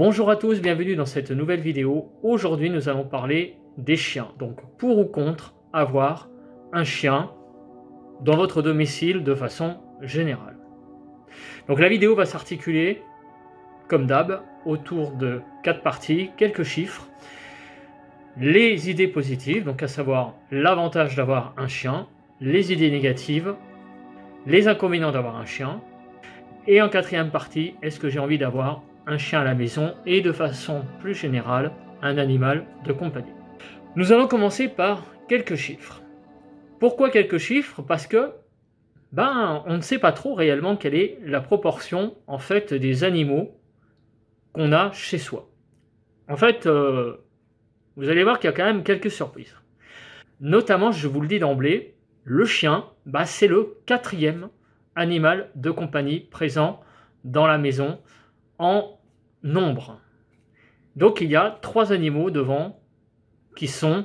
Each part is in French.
Bonjour à tous, bienvenue dans cette nouvelle vidéo. Aujourd'hui nous allons parler des chiens. Donc pour ou contre avoir un chien dans votre domicile de façon générale. Donc la vidéo va s'articuler, comme d'hab, autour de quatre parties, quelques chiffres, les idées positives, donc à savoir l'avantage d'avoir un chien, les idées négatives, les inconvénients d'avoir un chien, et en quatrième partie, est-ce que j'ai envie d'avoir un chien à la maison et de façon plus générale un animal de compagnie. Nous allons commencer par quelques chiffres. Pourquoi quelques chiffres Parce que ben on ne sait pas trop réellement quelle est la proportion en fait des animaux qu'on a chez soi. En fait, euh, vous allez voir qu'il y a quand même quelques surprises. Notamment, je vous le dis d'emblée, le chien, bah, c'est le quatrième animal de compagnie présent dans la maison en nombre. Donc il y a trois animaux devant qui sont,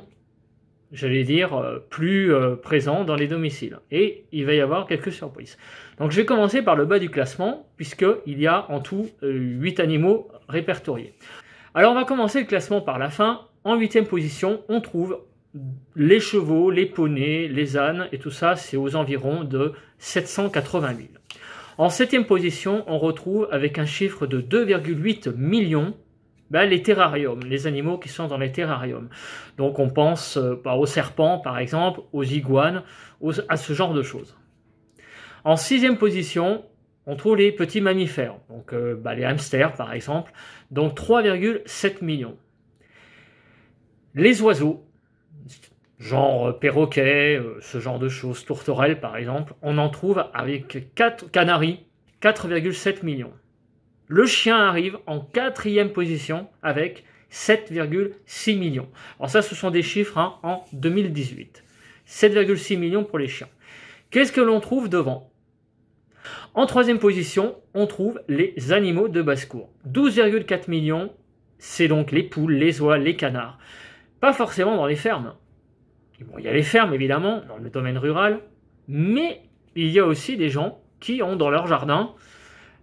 j'allais dire, euh, plus euh, présents dans les domiciles. Et il va y avoir quelques surprises. Donc je vais commencer par le bas du classement, il y a en tout euh, huit animaux répertoriés. Alors on va commencer le classement par la fin. En huitième position, on trouve les chevaux, les poneys, les ânes, et tout ça, c'est aux environs de 780 000. En septième position, on retrouve avec un chiffre de 2,8 millions ben, les terrariums, les animaux qui sont dans les terrariums. Donc on pense euh, bah, aux serpents par exemple, aux iguanes, à ce genre de choses. En sixième position, on trouve les petits mammifères, donc euh, bah, les hamsters par exemple, donc 3,7 millions. Les oiseaux, genre euh, perroquet, euh, ce genre de choses, tourterelle par exemple, on en trouve avec 4 canaris, 4,7 millions. Le chien arrive en quatrième position avec 7,6 millions. Alors ça, ce sont des chiffres hein, en 2018. 7,6 millions pour les chiens. Qu'est-ce que l'on trouve devant En troisième position, on trouve les animaux de basse-cour. 12,4 millions, c'est donc les poules, les oies, les canards. Pas forcément dans les fermes il y a les fermes, évidemment, dans le domaine rural, mais il y a aussi des gens qui ont dans leur jardin,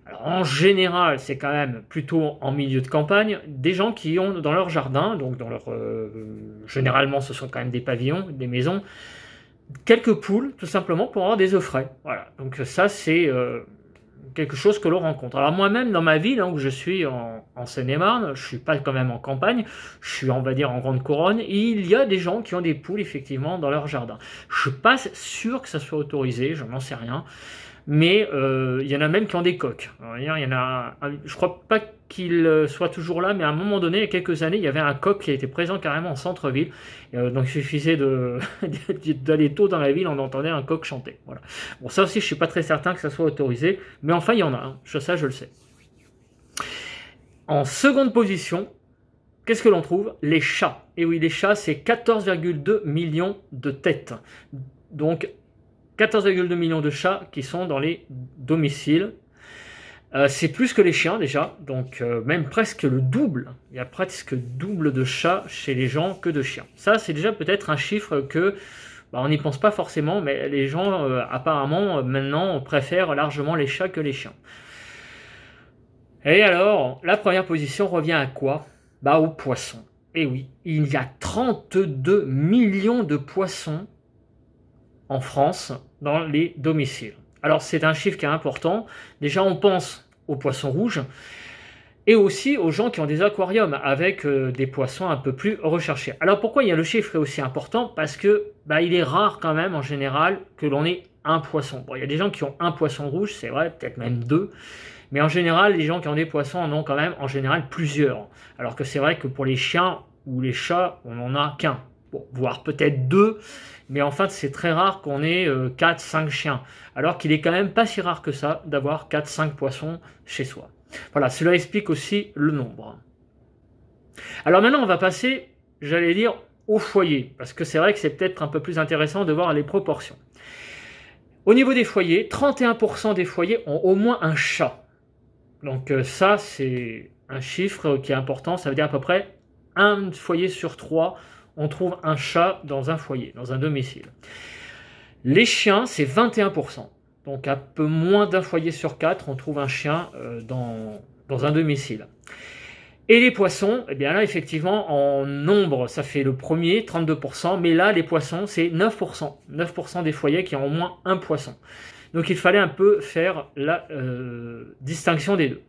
alors en général, c'est quand même plutôt en milieu de campagne, des gens qui ont dans leur jardin, donc dans leur. Euh, généralement, ce sont quand même des pavillons, des maisons, quelques poules, tout simplement, pour avoir des œufs frais. Voilà. Donc, ça, c'est. Euh, quelque chose que l'on rencontre. Alors moi-même, dans ma ville donc je suis en, Seine-et-Marne, je suis pas quand même en campagne, je suis on va dire en grande couronne, et il y a des gens qui ont des poules effectivement dans leur jardin. Je suis pas sûr que ça soit autorisé, je n'en sais rien, mais euh, il y en a même qui ont des coques. il y en a, je crois pas que qu'il euh, soit toujours là, mais à un moment donné, il y a quelques années, il y avait un coq qui était présent carrément en centre-ville. Euh, donc il suffisait d'aller tôt dans la ville, on entendait un coq chanter. Voilà. Bon, ça aussi, je suis pas très certain que ça soit autorisé, mais enfin, il y en a. Je, ça, je le sais. En seconde position, qu'est-ce que l'on trouve Les chats. Et oui, les chats, c'est 14,2 millions de têtes. Donc 14,2 millions de chats qui sont dans les domiciles euh, c'est plus que les chiens déjà, donc euh, même presque le double. Il y a presque double de chats chez les gens que de chiens. Ça, c'est déjà peut-être un chiffre que bah, on n'y pense pas forcément, mais les gens euh, apparemment maintenant préfèrent largement les chats que les chiens. Et alors, la première position revient à quoi Bah aux poissons. Et eh oui, il y a 32 millions de poissons en France dans les domiciles. Alors c'est un chiffre qui est important. Déjà on pense aux poissons rouges et aussi aux gens qui ont des aquariums avec euh, des poissons un peu plus recherchés. Alors pourquoi il y a le chiffre est aussi important Parce que bah, il est rare quand même en général que l'on ait un poisson. Bon, il y a des gens qui ont un poisson rouge, c'est vrai, peut-être même deux. Mais en général, les gens qui ont des poissons en ont quand même en général plusieurs. Alors que c'est vrai que pour les chiens ou les chats, on n'en a qu'un. voire peut-être deux mais en fait c'est très rare qu'on ait 4-5 euh, chiens, alors qu'il est quand même pas si rare que ça d'avoir 4-5 poissons chez soi. Voilà, cela explique aussi le nombre. Alors maintenant on va passer, j'allais dire, au foyer, parce que c'est vrai que c'est peut-être un peu plus intéressant de voir les proportions. Au niveau des foyers, 31% des foyers ont au moins un chat. Donc euh, ça c'est un chiffre qui est important, ça veut dire à peu près un foyer sur 3 on trouve un chat dans un foyer, dans un domicile. Les chiens, c'est 21%. Donc un peu moins d'un foyer sur quatre, on trouve un chien euh, dans, dans un domicile. Et les poissons, eh bien là, effectivement, en nombre, ça fait le premier, 32%, mais là, les poissons, c'est 9%. 9% des foyers qui ont au moins un poisson. Donc il fallait un peu faire la euh, distinction des deux.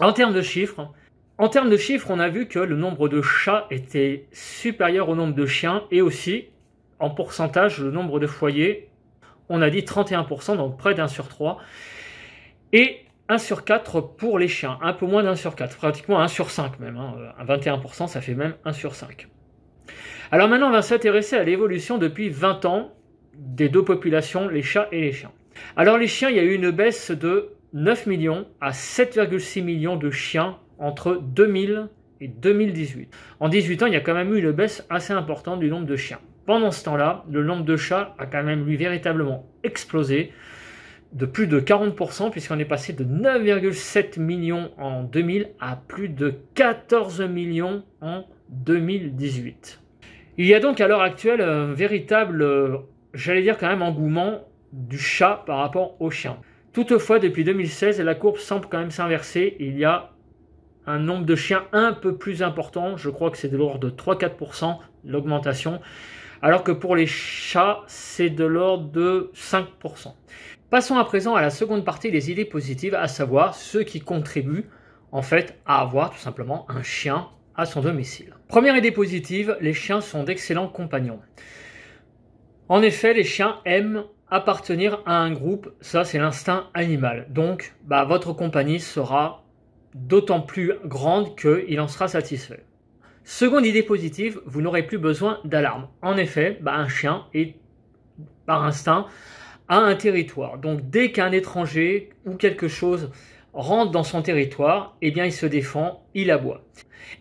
En termes de chiffres, en termes de chiffres, on a vu que le nombre de chats était supérieur au nombre de chiens et aussi, en pourcentage, le nombre de foyers, on a dit 31%, donc près d'un sur trois. Et un sur 4 pour les chiens, un peu moins d'un sur quatre, pratiquement un sur 5 même. Hein. 21%, ça fait même un sur 5. Alors maintenant, on va s'intéresser à l'évolution depuis 20 ans des deux populations, les chats et les chiens. Alors les chiens, il y a eu une baisse de 9 millions à 7,6 millions de chiens entre 2000 et 2018. En 18 ans, il y a quand même eu une baisse assez importante du nombre de chiens. Pendant ce temps-là, le nombre de chats a quand même lui véritablement explosé de plus de 40% puisqu'on est passé de 9,7 millions en 2000 à plus de 14 millions en 2018. Il y a donc à l'heure actuelle un véritable, euh, j'allais dire quand même, engouement du chat par rapport au chien. Toutefois, depuis 2016, la courbe semble quand même s'inverser. Il y a un nombre de chiens un peu plus important. Je crois que c'est de l'ordre de 3-4% l'augmentation. Alors que pour les chats, c'est de l'ordre de 5%. Passons à présent à la seconde partie des idées positives, à savoir ceux qui contribuent en fait à avoir tout simplement un chien à son domicile. Première idée positive, les chiens sont d'excellents compagnons. En effet, les chiens aiment appartenir à un groupe, ça c'est l'instinct animal. Donc, bah, votre compagnie sera d'autant plus grande qu'il en sera satisfait. Seconde idée positive, vous n'aurez plus besoin d'alarme. En effet, bah, un chien est par instinct à un territoire. Donc dès qu'un étranger ou quelque chose rentre dans son territoire, eh bien il se défend, il aboie.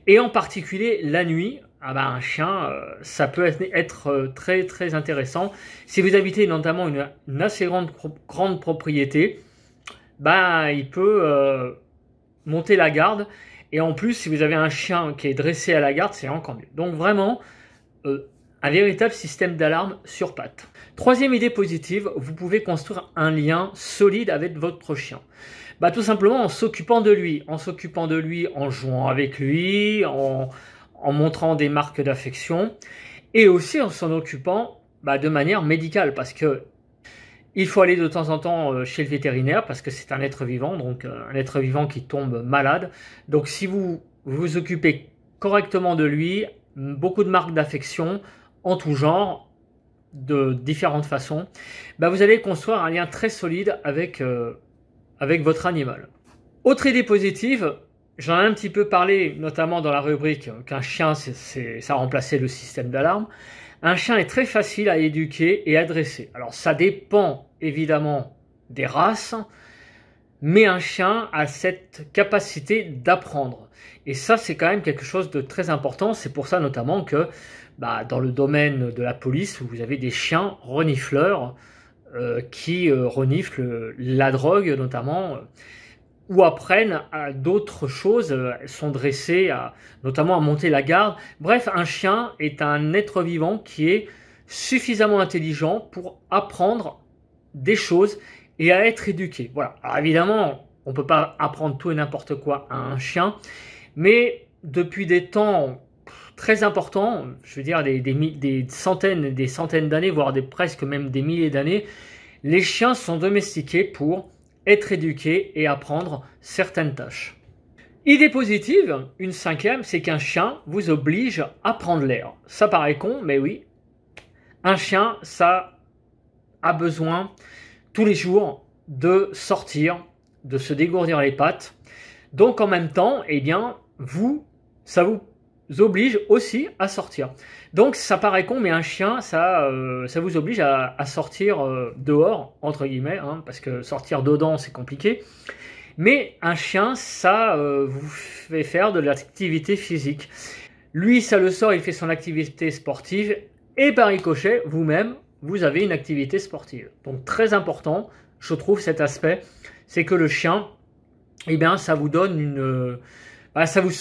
Et en particulier la nuit, ah bah, un chien, euh, ça peut être euh, très très intéressant. Si vous habitez notamment une, assez grande, grande propriété, bah, il peut euh, monter la garde. Et en plus, si vous avez un chien qui est dressé à la garde, c'est encore mieux. Donc vraiment, euh, un véritable système d'alarme sur pattes. Troisième idée positive, vous pouvez construire un lien solide avec votre chien. Bah, tout simplement en s'occupant de lui, en s'occupant de lui, en jouant avec lui, en, montrant des marques d'affection, et aussi en s'en occupant bah, de manière médicale, parce que il faut aller de temps en temps euh, chez le vétérinaire parce que c'est un être vivant, donc euh, un être vivant qui tombe malade. Donc si vous vous occupez correctement de lui, beaucoup de marques d'affection en tout genre, de différentes façons, bah, vous allez construire un lien très solide avec, euh, avec votre animal. Autre idée positive, j'en ai un petit peu parlé, notamment dans la rubrique qu'un chien, c'est ça remplacé le système d'alarme. Un chien est très facile à éduquer et à dresser. Alors ça dépend évidemment des races, mais un chien a cette capacité d'apprendre. Et ça, c'est quand même quelque chose de très important. C'est pour ça notamment que bah, dans le domaine de la police, vous avez des chiens renifleurs euh, qui euh, reniflent la drogue notamment ou apprennent à d'autres choses, euh, sont dressés à, notamment à monter la garde. Bref, un chien est un être vivant qui est suffisamment intelligent pour apprendre des choses et à être éduqué. Voilà. Alors évidemment, on ne peut pas apprendre tout et n'importe quoi à un chien, mais depuis des temps très importants, je veux dire des, des, des centaines, des centaines d'années, voire des presque même des milliers d'années, les chiens sont domestiqués pour être éduqué et apprendre certaines tâches. Idée positive, une cinquième, c'est qu'un chien vous oblige à prendre l'air. Ça paraît con, mais oui. Un chien, ça a besoin tous les jours de sortir, de se dégourdir les pattes. Donc en même temps, eh bien, vous, ça vous oblige aussi à sortir. Donc ça paraît con, mais un chien, ça, euh, ça vous oblige à, sortir euh, dehors, entre guillemets, hein, parce que sortir dedans, c'est compliqué. Mais un chien, ça euh, vous fait faire de l'activité physique. Lui, ça le sort, il fait son activité sportive, et par ricochet, vous-même, vous avez une activité sportive. Donc très important, je trouve cet aspect, c'est que le chien, eh bien, ça vous donne une ah, ça, vous,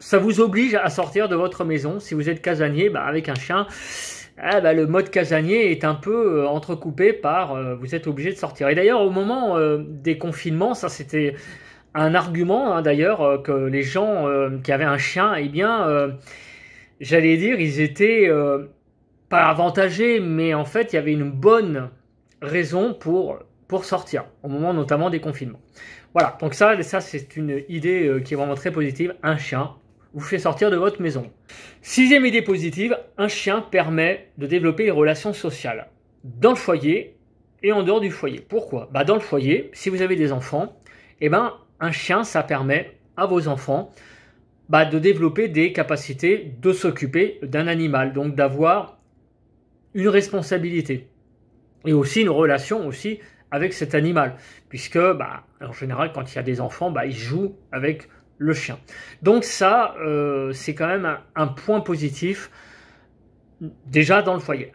ça vous oblige à sortir de votre maison. Si vous êtes casanier, bah, avec un chien, ah, bah, le mode casanier est un peu euh, entrecoupé par euh, vous êtes obligé de sortir. Et d'ailleurs, au moment euh, des confinements, ça c'était un argument hein, d'ailleurs que les gens qui avaient un chien, eh bien, j'allais dire, ils étaient pas avantagés, mais en fait, il y avait une bonne raison pour sortir, au moment notamment des confinements. Voilà, donc ça, ça c'est une idée euh, qui est vraiment très positive. Un chien vous fait sortir de votre maison. Sixième idée positive, un chien permet de développer les relations sociales dans le foyer et en dehors du foyer. Pourquoi bah, Dans le foyer, si vous avez des enfants, eh ben, un chien, ça permet à vos enfants bah, de développer des capacités de s'occuper d'un animal, donc d'avoir une responsabilité et aussi une relation aussi avec cet animal, puisque bah, en général quand il y a des enfants, bah, ils jouent avec le chien. Donc ça, euh, c'est quand même un, point positif déjà dans le foyer.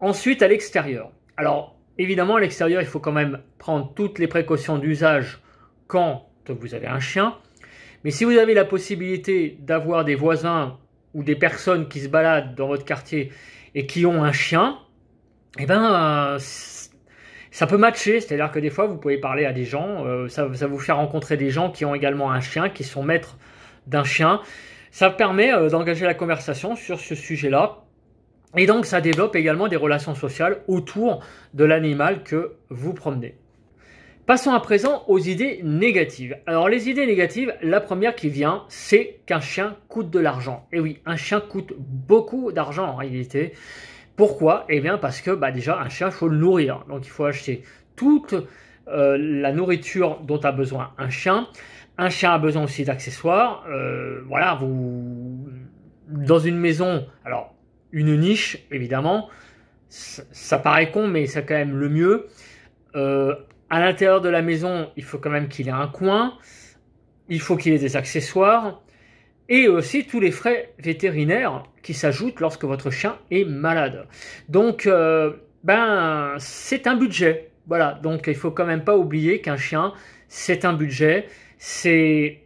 Ensuite, à l'extérieur. Alors évidemment, à l'extérieur, il faut quand même prendre toutes les précautions d'usage quand vous avez un chien. Mais si vous avez la possibilité d'avoir des voisins ou des personnes qui se baladent dans votre quartier et qui ont un chien, eh bien euh, ça peut matcher, c'est-à-dire que des fois vous pouvez parler à des gens, euh, ça, vous fait rencontrer des gens qui ont également un chien, qui sont maîtres d'un chien. Ça permet euh, d'engager la conversation sur ce sujet-là. Et donc ça développe également des relations sociales autour de l'animal que vous promenez. Passons à présent aux idées négatives. Alors les idées négatives, la première qui vient, c'est qu'un chien coûte de l'argent. Et eh oui, un chien coûte beaucoup d'argent en réalité. Pourquoi Eh bien parce que bah, déjà un chien, il faut le nourrir. Donc il faut acheter toute euh, la nourriture dont a besoin un chien. Un chien a besoin aussi d'accessoires. Euh, voilà, vous dans une maison, alors une niche évidemment, ça, paraît con, mais c'est quand même le mieux. Euh, à l'intérieur de la maison, il faut quand même qu'il ait un coin. Il faut qu'il ait des accessoires et aussi tous les frais vétérinaires qui s'ajoutent lorsque votre chien est malade. Donc, euh, ben, c'est un budget. Voilà, donc il faut quand même pas oublier qu'un chien, c'est un budget. C'est,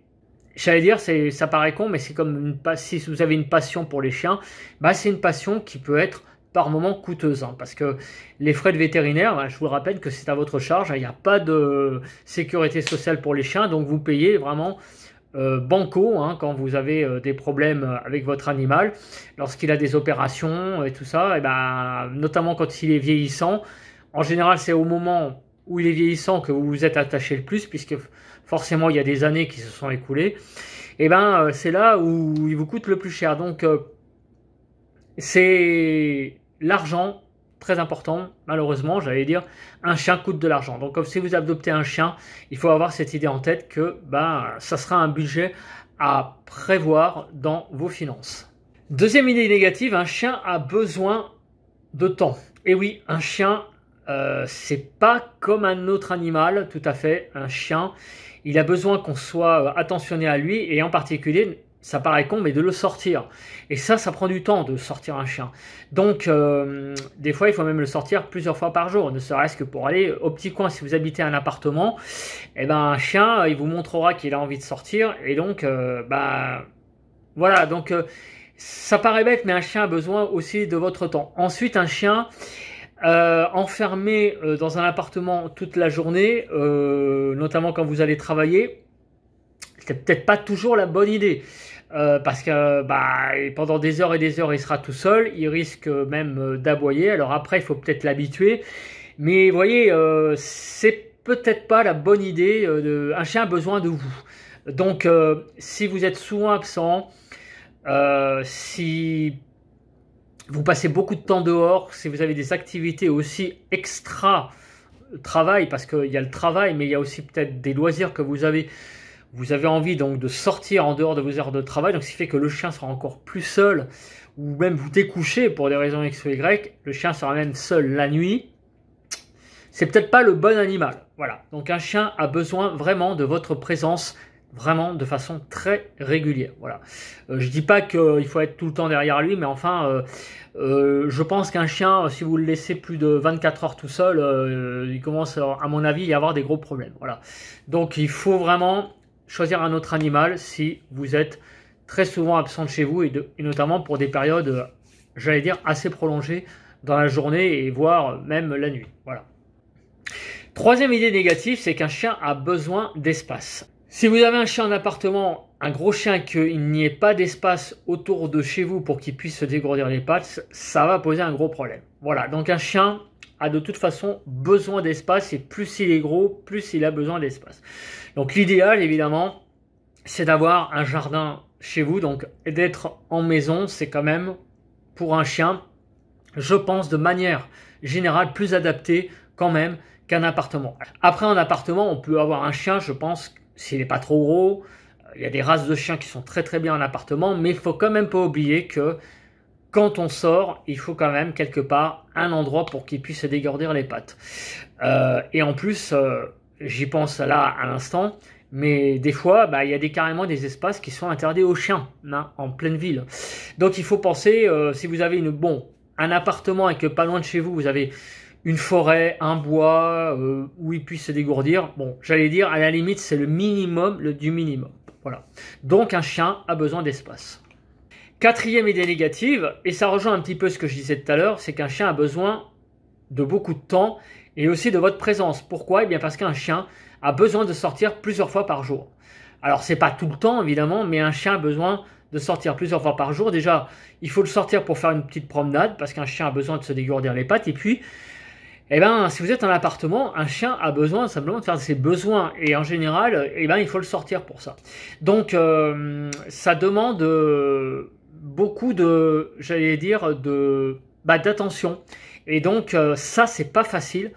j'allais dire, c'est, ça paraît con, mais c'est comme si vous avez une passion pour les chiens, ben, c'est une passion qui peut être par moment coûteuse, hein, parce que les frais de vétérinaire, ben, je vous le rappelle que c'est à votre charge, hein, il n'y a pas de sécurité sociale pour les chiens, donc vous payez vraiment euh, banco hein, quand vous avez euh, des problèmes euh, avec votre animal, lorsqu'il a des opérations et tout ça, et eh ben, notamment quand il est vieillissant. En général, c'est au moment où il est vieillissant que vous vous êtes attaché le plus, puisque forcément il y a des années qui se sont écoulées. Et eh ben c'est là où il vous coûte le plus cher. Donc c'est l'argent très important, malheureusement, j'allais dire, un chien coûte de l'argent. Donc, comme si vous adoptez un chien, il faut avoir cette idée en tête que ben, ça sera un budget à prévoir dans vos finances. Deuxième idée négative, un chien a besoin de temps. Et eh oui, un chien, euh, c'est pas comme un autre animal, tout à fait. Un chien, il a besoin qu'on soit euh, attentionné à lui et en particulier ça paraît con, mais de le sortir. Et ça, ça prend du temps de sortir un chien. Donc, euh, des fois, il faut même le sortir plusieurs fois par jour, ne serait-ce que pour aller au petit coin. Si vous habitez un appartement, et eh ben, un chien, il vous montrera qu'il a envie de sortir. Et donc, euh, bah, voilà. Donc, euh, ça paraît bête, mais un chien a besoin aussi de votre temps. Ensuite, un chien, enfermé dans un appartement toute la journée, notamment quand vous allez travailler, peut-être pas toujours la bonne idée. Euh, parce que bah, pendant des heures et des heures, il sera tout seul, il risque même euh, d'aboyer. Alors après, il faut peut-être l'habituer. Mais voyez, euh, c'est peut-être pas la bonne idée. Un chien a besoin de vous. Donc, si vous êtes souvent absent, si vous passez beaucoup de temps dehors, si vous avez des activités aussi extra travail, parce qu'il y a le travail, mais il y a aussi peut-être des loisirs que vous avez vous avez envie donc de sortir en dehors de vos heures de travail, donc ce qui fait que le chien sera encore plus seul, ou même vous découchez pour des raisons X ou Y, le chien sera même seul la nuit. C'est peut-être pas le bon animal. Voilà. Donc un chien a besoin vraiment de votre présence vraiment de façon très régulière. Voilà. Euh, je dis pas qu'il faut être tout le temps derrière lui, mais enfin, euh, euh, je pense qu'un chien, si vous le laissez plus de 24 heures tout seul, il commence, à mon avis, à avoir des gros problèmes. Voilà. Donc il faut vraiment choisir un autre animal si vous êtes très souvent absent de chez vous et, notamment pour des périodes, euh, j'allais dire, assez prolongées dans la journée et voire même la nuit. Voilà. Troisième idée négative, c'est qu'un chien a besoin d'espace. Si vous avez un chien en appartement, un gros chien, qu'il n'y ait pas d'espace autour de chez vous pour qu'il puisse se dégourdir les pattes, ça va poser un gros problème. Voilà, donc un chien, a de toute façon besoin d'espace et plus il est gros, plus il a besoin d'espace. Donc l'idéal évidemment, c'est d'avoir un jardin chez vous, donc d'être en maison, c'est quand même pour un chien, je pense de manière générale plus adapté quand même qu'un appartement. Après un appartement, on peut avoir un chien, je pense, s'il n'est pas trop gros. Euh, il y a des races de chiens qui sont très très bien en appartement, mais il faut quand même pas oublier que quand on sort, il faut quand même quelque part un endroit pour qu'il puisse se les pattes. Euh, et en plus, euh, j'y pense là à l'instant, mais des fois, bah, il y a des, carrément des espaces qui sont interdits aux chiens hein, en pleine ville. Donc il faut penser, euh, si vous avez une, bon, un appartement et que pas loin de chez vous, vous avez une forêt, un bois où il puisse se dégourdir, bon, j'allais dire, à la limite, c'est le minimum le, du minimum. Voilà. Donc un chien a besoin d'espace. Quatrième idée négative, et ça rejoint un petit peu ce que je disais tout à l'heure, c'est qu'un chien a besoin de beaucoup de temps et aussi de votre présence. Pourquoi Eh bien parce qu'un chien a besoin de sortir plusieurs fois par jour. Alors c'est pas tout le temps évidemment, mais un chien a besoin de sortir plusieurs fois par jour. Déjà, il faut le sortir pour faire une petite promenade parce qu'un chien a besoin de se dégourdir les pattes. Et puis, eh ben, si vous êtes en appartement, un chien a besoin simplement de faire ses besoins et en général, eh ben, il faut le sortir pour ça. Donc, euh, ça demande euh, beaucoup de, j'allais dire, de, bah, d'attention. Et donc, euh, ça, c'est pas facile.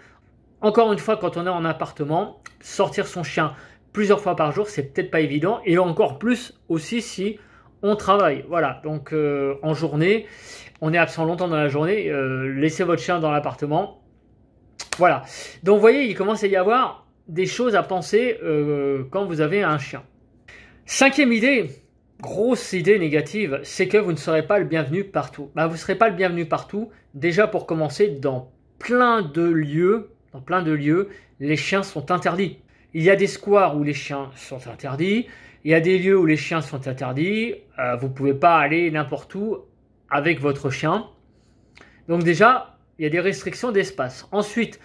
Encore une fois, quand on est en appartement, sortir son chien plusieurs fois par jour, c'est peut-être pas évident. Et encore plus aussi si on travaille. Voilà, donc euh, en journée, on est absent longtemps dans la journée, euh, laissez votre chien dans l'appartement. Voilà. Donc voyez, il commence à y avoir des choses à penser quand vous avez un chien. Cinquième idée, grosse idée négative, c'est que vous ne serez pas le bienvenu partout. Bah, vous ne serez pas le bienvenu partout, déjà pour commencer, dans plein de lieux, dans plein de lieux, les chiens sont interdits. Il y a des squares où les chiens sont interdits, il y a des lieux où les chiens sont interdits, euh, vous ne pouvez pas aller n'importe où avec votre chien. Donc déjà, il y a des restrictions d'espace. Ensuite,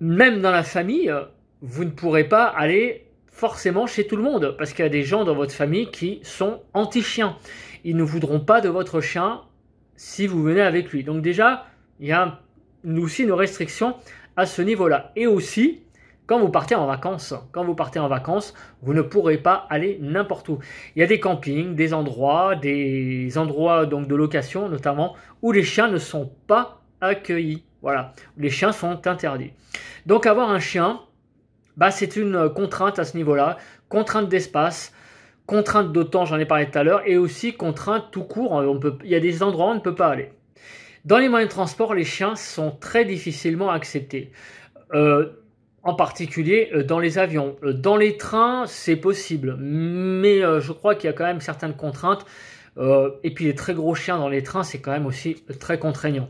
même dans la famille, euh, vous ne pourrez pas aller forcément chez tout le monde, parce qu'il y a des gens dans votre famille qui sont anti-chiens. Ils ne voudront pas de votre chien si vous venez avec lui. Donc déjà, il y a aussi une restrictions à ce niveau-là. Et aussi, quand vous partez en vacances, quand vous partez en vacances, vous ne pourrez pas aller n'importe où. Il y a des campings, des endroits, des endroits donc de location notamment, où les chiens ne sont pas accueillis. Voilà, les chiens sont interdits. Donc avoir un chien, bah, c'est une euh, contrainte à ce niveau-là, contrainte d'espace, contrainte de j'en ai parlé tout à l'heure, et aussi contrainte tout court. On peut, il y a des endroits où on ne peut pas aller. Dans les moyens de transport, les chiens sont très difficilement acceptés. Euh, en particulier euh, dans les avions. Dans les trains, c'est possible, mais je crois qu'il y a quand même certaines contraintes. et puis les très gros chiens dans les trains, c'est quand même aussi très contraignant.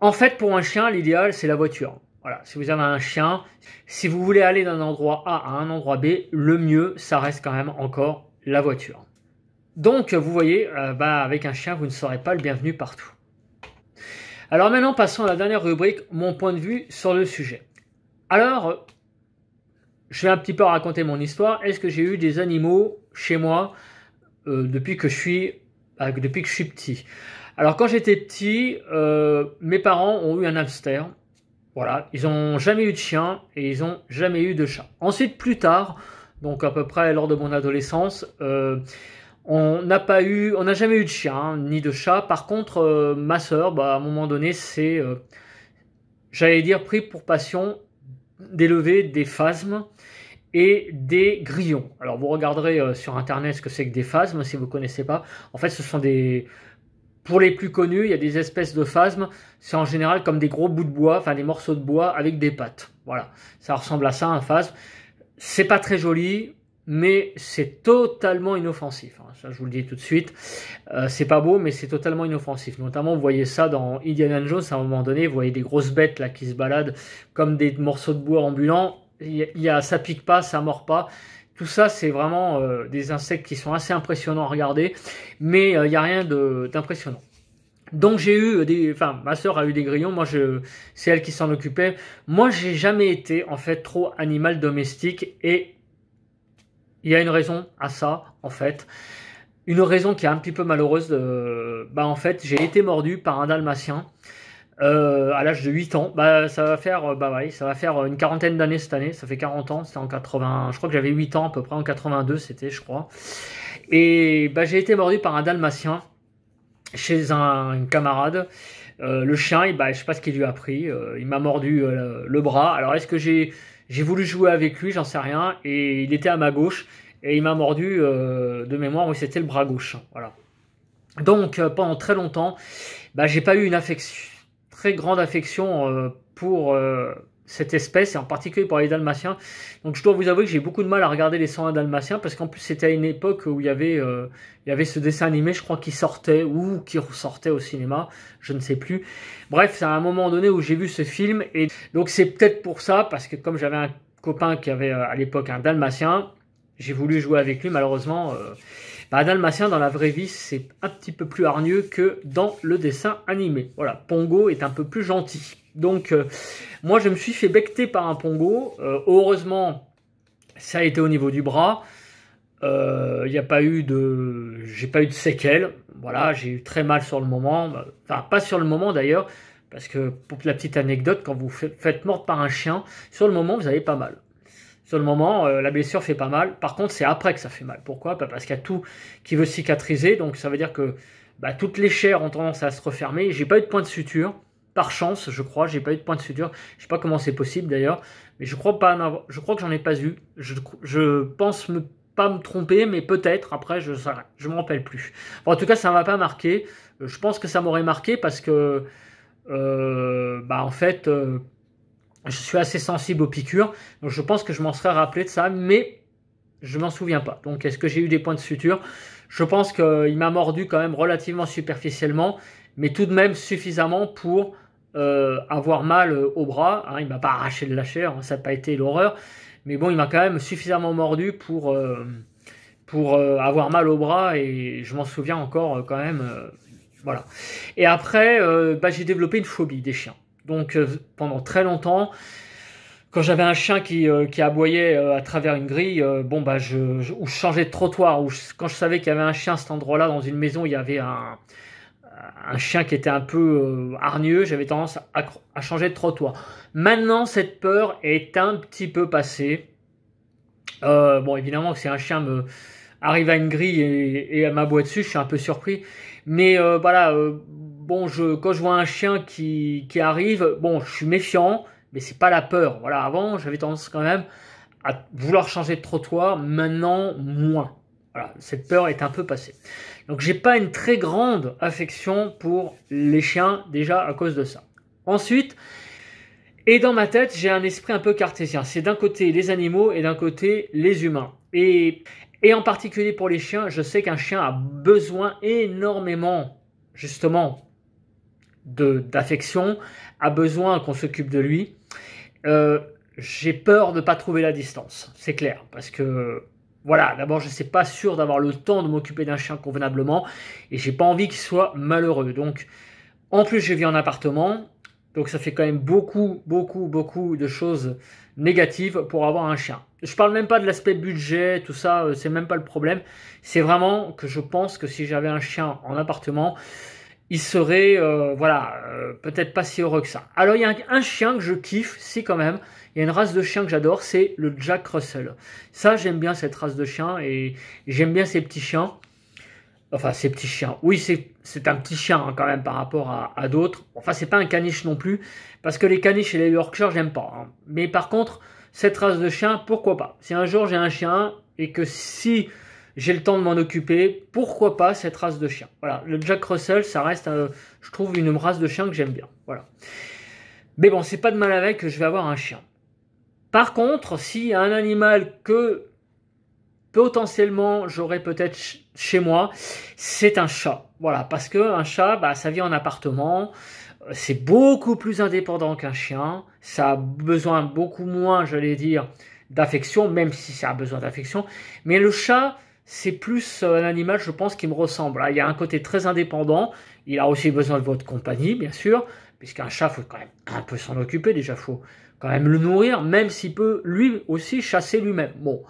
En fait, pour un chien, l'idéal, c'est la voiture. Voilà, si vous avez un chien, si vous voulez aller d'un endroit A à un endroit B, le mieux, ça reste quand même encore la voiture. Donc, vous voyez, euh, bah, avec un chien, vous ne serez pas le bienvenu partout. Alors maintenant, passons à la dernière rubrique, mon point de vue sur le sujet. Alors, je vais un petit peu raconter mon histoire. Est-ce que j'ai eu des animaux chez moi euh, depuis, que je suis, bah, depuis que je suis petit Alors, quand j'étais petit, euh, mes parents ont eu un hamster voilà, ils n'ont jamais eu de chien et ils n'ont jamais eu de chat. Ensuite, plus tard, donc à peu près lors de mon adolescence, euh, on n'a pas eu, on n'a jamais eu de chien hein, ni de chat. Par contre, euh, ma sœur, bah, à un moment donné, c'est, euh, j'allais dire, pris pour passion d'élever des phasmes et des grillons. Alors vous regarderez sur internet ce que c'est que des phasmes si vous ne connaissez pas. En fait, ce sont des, pour les plus connus, il y a des espèces de phasmes, c'est en général comme des gros bouts de bois, enfin des morceaux de bois avec des pattes. Voilà, ça ressemble à ça, un phasme. C'est pas très joli, mais c'est totalement inoffensif. Hein. Ça, je vous le dis tout de suite. Euh, c'est pas beau, mais c'est totalement inoffensif. Notamment, vous voyez ça dans Indiana Jones, à un moment donné, vous voyez des grosses bêtes là qui se baladent comme des morceaux de bois ambulants. Il y ça pique pas, ça mord pas. Tout ça, c'est vraiment euh, des insectes qui sont assez impressionnants à regarder, mais il euh, n'y a rien d'impressionnant. Donc j'ai eu des, enfin ma sœur a eu des grillons, moi je, c'est elle qui s'en occupait. Moi j'ai jamais été en fait trop animal domestique et il y a une raison à ça en fait, une raison qui est un petit peu malheureuse. De, euh, bah en fait j'ai été mordu par un dalmatien euh, à l'âge de 8 ans. Bah, ça va faire, euh, bah, ouais, ça va faire euh, une quarantaine d'années cette année. Ça fait 40 ans. C'était en 80. Je crois que j'avais 8 ans à peu près en 82. C'était, je crois. Et bah, j'ai été mordu par un dalmatien chez un, camarade. Euh, le chien, il, bah, je sais pas ce qu'il lui a pris. Euh, il m'a mordu le bras. Alors, est-ce que j'ai j'ai voulu jouer avec lui J'en sais rien. Et il était à ma gauche. Et il m'a mordu de mémoire. où c'était le bras gauche. Voilà. Donc, pendant très longtemps, bah, j'ai pas eu une affection très grande affection euh, pour euh, cette espèce et en particulier pour les dalmatiens. Donc je dois vous avouer que j'ai beaucoup de mal à regarder les 101 dalmatiens parce qu'en plus c'était à une époque où il y avait euh, il y avait ce dessin animé je crois qui sortait ou qui ressortait au cinéma, je ne sais plus. Bref, c'est à un moment donné où j'ai vu ce film et donc c'est peut-être pour ça parce que comme j'avais un copain qui avait à l'époque un dalmatien, j'ai voulu jouer avec lui malheureusement bah, un dalmatien dans la vraie vie, c'est un petit peu plus hargneux que dans le dessin animé. Voilà, Pongo est un peu plus gentil. Donc, euh, moi, je me suis fait becter par un Pongo. Euh, heureusement, ça a été au niveau du bras. Il euh, n'y a pas eu de, j'ai pas eu de séquelles. Voilà, j'ai eu très mal sur le moment. Enfin, pas sur le moment d'ailleurs, parce que pour la petite anecdote, quand vous faites mordre par un chien, sur le moment, vous avez pas mal. Sur le moment, euh, la blessure fait pas mal. Par contre, c'est après que ça fait mal. Pourquoi bah, Parce qu'il y a tout qui veut cicatriser. Donc, ça veut dire que bah, toutes les chairs ont tendance à se refermer. J'ai pas eu de point de suture. Par chance, je crois, j'ai pas eu de point de suture. Je sais pas comment c'est possible d'ailleurs, mais je crois pas. je crois que j'en ai pas eu. Je, pense pas me tromper, mais peut-être. Après, je je me rappelle plus. en tout cas, ça ne m'a pas marqué. Euh, je pense que ça m'aurait marqué parce que, euh, bah, en fait je suis assez sensible aux piqûres, donc je pense que je m'en serais rappelé de ça, mais je m'en souviens pas. Donc est-ce que j'ai eu des points de suture Je pense qu'il m'a mordu quand même relativement superficiellement, mais tout de même suffisamment pour euh, avoir mal au bras. Hein, il m'a pas arraché de la chair, hein, ça n'a pas été l'horreur, mais bon, il m'a quand même suffisamment mordu pour euh, pour euh, avoir mal au bras et je m'en souviens encore quand même. voilà. Et après, bah, j'ai développé une phobie des chiens. Donc euh, pendant très longtemps, quand j'avais un chien qui, euh, aboyait euh, à travers une grille, bon bah je, ou je changeais de trottoir, ou quand je savais qu'il y avait un chien à cet endroit-là dans une maison, il y avait un, chien qui était un peu hargneux, j'avais tendance à, changer de trottoir. Maintenant, cette peur est un petit peu passée. bon, évidemment, si un chien me arrive à une grille et, et m'aboie dessus, je suis un peu surpris. Mais voilà, bon, je, quand je vois un chien qui, arrive, bon, je suis méfiant, mais c'est pas la peur. Voilà, avant, j'avais tendance quand même à vouloir changer de trottoir, maintenant, moins. cette peur est un peu passée. Donc, j'ai pas une très grande affection pour les chiens, déjà à cause de ça. Ensuite, et dans ma tête, j'ai un esprit un peu cartésien. C'est d'un côté les animaux et d'un côté les humains. Et, et en particulier pour les chiens, je sais qu'un chien a besoin énormément, justement, d'affection, a besoin qu'on s'occupe de lui. Euh, j'ai peur de ne pas trouver la distance, c'est clair, parce que voilà, d'abord je ne suis pas sûr d'avoir le temps de m'occuper d'un chien convenablement, et j'ai pas envie qu'il soit malheureux. Donc en plus je vis en appartement, donc ça fait quand même beaucoup, beaucoup, beaucoup de choses négatives pour avoir un chien. Je parle même pas de l'aspect budget, tout ça, euh, c'est même pas le problème. C'est vraiment que je pense que si j'avais un chien en appartement, il serait euh, voilà euh, peut-être pas si heureux que ça. Alors il y a un, chien que je kiffe, si quand même. Il y a une race de chien que j'adore, c'est le Jack Russell. Ça j'aime bien cette race de chien et j'aime bien ces petits chiens. Enfin ces petits chiens. Oui c'est un petit chien hein, quand même par rapport à, d'autres. Enfin c'est pas un caniche non plus parce que les caniches et les Yorkshire j'aime pas. Hein. Mais par contre cette race de chien pourquoi pas. Si un jour j'ai un chien et que si j'ai le temps de m'en occuper, pourquoi pas cette race de chien Voilà, le Jack Russell, ça reste, euh, je trouve, une race de chien que j'aime bien. Voilà. Mais bon, c'est pas de mal avec que je vais avoir un chien. Par contre, si y a un animal que potentiellement j'aurais peut-être chez moi, c'est un chat. Voilà, parce que un chat, bah, ça vit en appartement, c'est beaucoup plus indépendant qu'un chien, ça a besoin beaucoup moins, j'allais dire, d'affection, même si ça a besoin d'affection. Mais le chat, c'est plus euh, un animal, je pense, qui me ressemble. Hein. Il y a un côté très indépendant. Il a aussi besoin de votre compagnie, bien sûr, puisqu'un chat, faut quand même un peu s'en occuper. Déjà, faut quand même le nourrir, même s'il peut lui aussi chasser lui-même. Bon,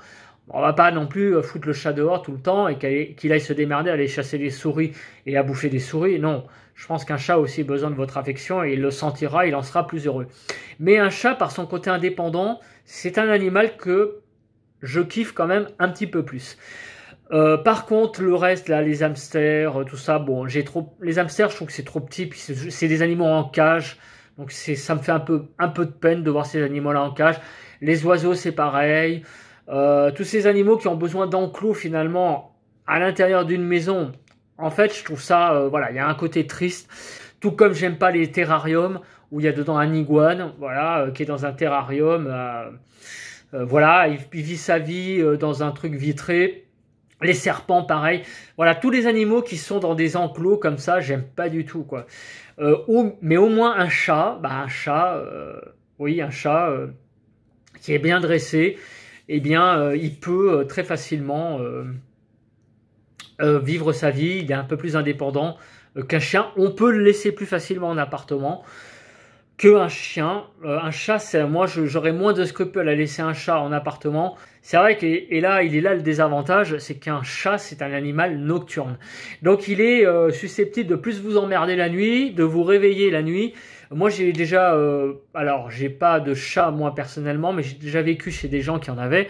on va pas non plus euh, foutre le chat dehors tout le temps et qu'il aille se démerder à aller chasser des souris et à bouffer des souris. Non, je pense qu'un chat a aussi besoin de votre affection et il le sentira, il en sera plus heureux. Mais un chat, par son côté indépendant, c'est un animal que je kiffe quand même un petit peu plus. Euh, par contre, le reste, là, les hamsters, euh, tout ça, bon, j'ai trop. Les hamsters, je trouve que c'est trop petit, puis c'est des animaux en cage, donc ça me fait un peu, un peu de peine de voir ces animaux-là en cage. Les oiseaux, c'est pareil. Euh, tous ces animaux qui ont besoin d'enclos finalement à l'intérieur d'une maison. En fait, je trouve ça, voilà, il y a un côté triste. Tout comme j'aime pas les terrariums où il y a dedans un iguane, voilà, qui est dans un terrarium. voilà, il, vit sa vie dans un truc vitré. Les serpents, pareil. Voilà, tous les animaux qui sont dans des enclos comme ça, j'aime pas du tout, quoi. Euh, mais au moins un chat, bah un chat, euh, oui, un chat euh, qui est bien dressé, eh bien, il peut très facilement vivre sa vie. Il est un peu plus indépendant qu'un chien. On peut le laisser plus facilement en appartement que un chien. Euh, un chat, c'est moi, j'aurais moins de scrupules à laisser un chat en appartement. C'est vrai que et là, il est là le désavantage, c'est qu'un chat, c'est un animal nocturne. Donc, il est euh, susceptible de plus vous emmerder la nuit, de vous réveiller la nuit. Moi, j'ai déjà, euh, alors, j'ai pas de chat moi personnellement, mais j'ai déjà vécu chez des gens qui en avaient.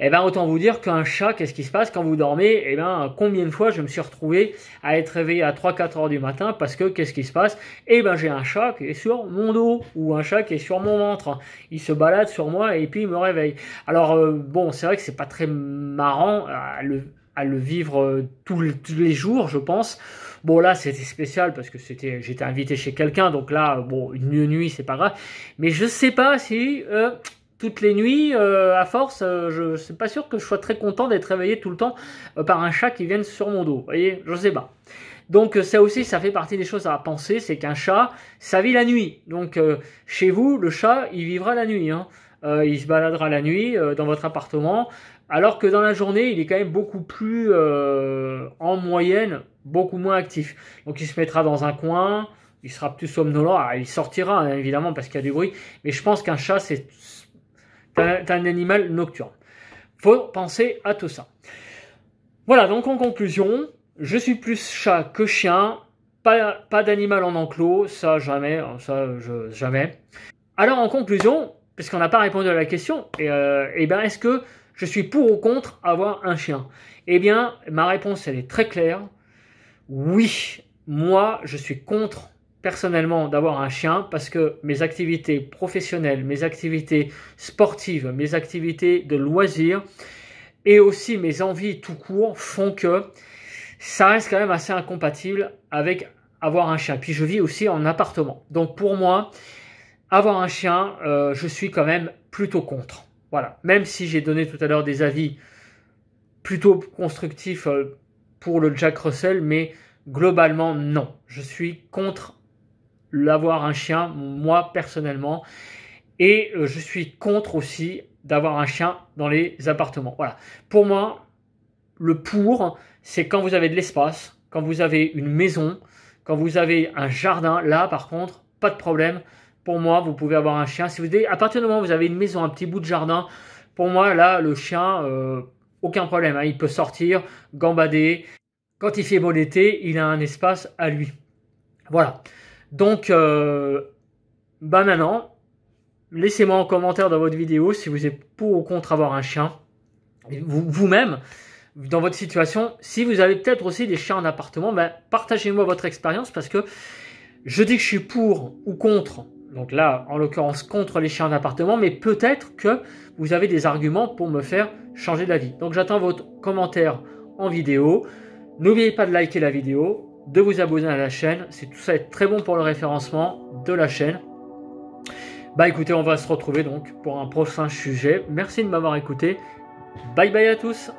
Eh ben, autant vous dire qu'un chat, qu'est-ce qui se passe quand vous dormez Et eh ben, combien de fois je me suis retrouvé à être réveillé à 3-4 heures du matin parce que qu'est-ce qui se passe Eh ben, j'ai un chat qui est sur mon dos ou un chat qui est sur mon ventre. Il se balade sur moi et puis il me réveille. Alors, euh, bon, c'est vrai que c'est pas très marrant à le, à le vivre euh, tous les jours, je pense. Bon là c'était spécial parce que c'était j'étais invité chez quelqu'un donc là bon une nuit c'est pas grave mais je sais pas si euh, toutes les nuits, euh, à force, euh, je ne suis pas sûr que je sois très content d'être réveillé tout le temps euh, par un chat qui vienne sur mon dos. Vous voyez, je sais pas. Donc ça aussi, ça fait partie des choses à penser, c'est qu'un chat, ça vit la nuit. Donc chez vous, le chat, il vivra la nuit. Hein. il se baladera la nuit dans votre appartement, alors que dans la journée, il est quand même beaucoup plus, en moyenne, beaucoup moins actif. Donc il se mettra dans un coin, il sera plus somnolent, ah, il sortira hein, évidemment parce qu'il y a du bruit, mais je pense qu'un chat, c'est un animal nocturne. Faut penser à tout ça. Voilà, donc en conclusion, je suis plus chat que chien. Pas, d'animal en enclos, ça jamais, hein, ça jamais. Alors en conclusion, puisqu'on n'a pas répondu à la question, et, euh, eh bien est-ce que je suis pour ou contre avoir un chien Eh bien, ma réponse elle est très claire. Oui, moi je suis contre personnellement d'avoir un chien parce que mes activités professionnelles, mes activités sportives, mes activités de loisirs et aussi mes envies tout court font que ça reste quand même assez incompatible avec avoir un chien. Puis je vis aussi en appartement. Donc pour moi, avoir un chien, euh, je suis quand même plutôt contre. Voilà. Même si j'ai donné tout à l'heure des avis plutôt constructifs euh, pour le Jack Russell, mais globalement non. Je suis contre l'avoir un chien, moi personnellement. Et euh, je suis contre aussi d'avoir un chien dans les appartements. Voilà. Pour moi, le pour, c'est quand vous avez de l'espace, quand vous avez une maison, quand vous avez un jardin. Là, par contre, pas de problème. Pour moi, vous pouvez avoir un chien. Si vous à partir du moment où vous avez une maison, un petit bout de jardin, pour moi, là, le chien, euh, aucun problème. Hein. Il peut sortir, gambader. Quand il fait beau l'été, il a un espace à lui. Voilà. Donc, euh, bah maintenant, laissez-moi en commentaire dans votre vidéo si vous êtes pour ou contre avoir un chien. Vous-même, dans votre situation, si vous avez peut-être aussi des chiens en appartement, ben, partagez-moi votre expérience parce que je dis que je suis pour ou contre. Donc là, en l'occurrence, contre les chiens en appartement, mais peut-être que vous avez des arguments pour me faire changer d'avis. Donc j'attends votre commentaire en vidéo. N'oubliez pas de liker la vidéo, de vous abonner à la chaîne. C'est tout ça est très bon pour le référencement de la chaîne. Bah écoutez, on va se retrouver donc pour un prochain sujet. Merci de m'avoir écouté. Bye bye à tous.